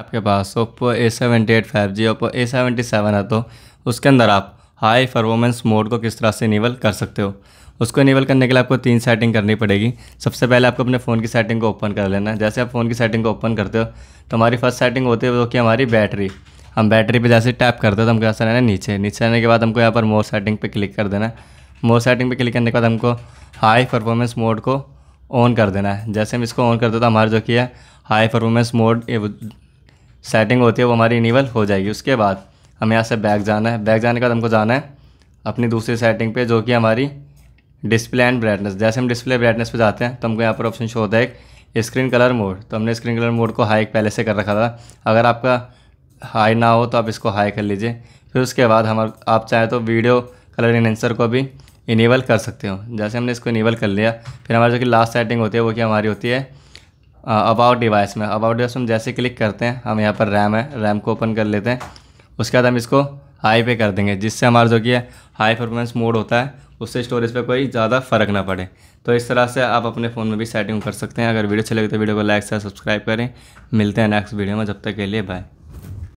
आपके पास Oppo A seventy eight five G Oppo A seventy seven है तो उसके अंदर आप हाई परफॉर्मेंस मोड को किस तरह से इनेबल कर सकते हो उसको इनेबल करने के लिए आपको तीन सेटिंग करनी पड़ेगी सबसे पहले आपको अपने फ़ोन की सेटिंग को ओपन कर लेना है जैसे आप फ़ोन की सेटिंग को ओपन करते हो तो हमारी फर्स्ट सेटिंग होती है वो कि हमारी बैटरी हम बैटरी पे जैसे टैप करते हो तो हमको ऐसा रहना है नीचे नीचे आने के बाद हमको यहाँ पर मोर सेटिंग पे क्लिक कर देना है मोर सेटिंग पे क्लिक करने के बाद हमको हाई परफॉर्मेंस मोड को ऑन कर देना है जैसे हम इसको ऑन करते तो हमारा जो कि है हाई परफॉर्मेंस मोड सेटिंग होती है वो हमारी इनिवल हो जाएगी उसके बाद हमें यहाँ से बैक जाना है बैक जाने के बाद हमको जाना है अपनी दूसरी सेटिंग पे जो कि हमारी डिस्प्ले एंड ब्राइटनेस जैसे हम डिस्प्ले ब्राइटनेस पे जाते हैं तो हमको यहाँ पर ऑप्शन शो होता है एक स्क्रीन कलर मोड तो हमने स्क्रीन कलर मोड को हाई पहले से कर रखा था अगर आपका हाई ना हो तो आप इसको हाई कर लीजिए फिर उसके बाद हम आप चाहें तो वीडियो कलर इनसर को भी इनेबल कर सकते हो जैसे हमने इसको इनेबल कर लिया फिर हमारी जो कि लास्ट सेटिंग होती है वो कि हमारी होती है अबाउट डिवाइस में अबाउट डिवाइस में जैसे क्लिक करते हैं हम यहाँ पर रैम है रैम को ओपन कर लेते हैं उसके बाद हम इसको हाई पे कर देंगे जिससे हमारा जो कि है हाई परफॉर्मेंस मोड होता है उससे स्टोरेज पे कोई ज़्यादा फ़र्क ना पड़े तो इस तरह से आप अपने फ़ोन में भी सेटिंग कर सकते हैं अगर वीडियो अच्छी लगे तो वीडियो को लाइक से सब्सक्राइब करें मिलते हैं नेक्स्ट वीडियो में जब तक के लिए बाय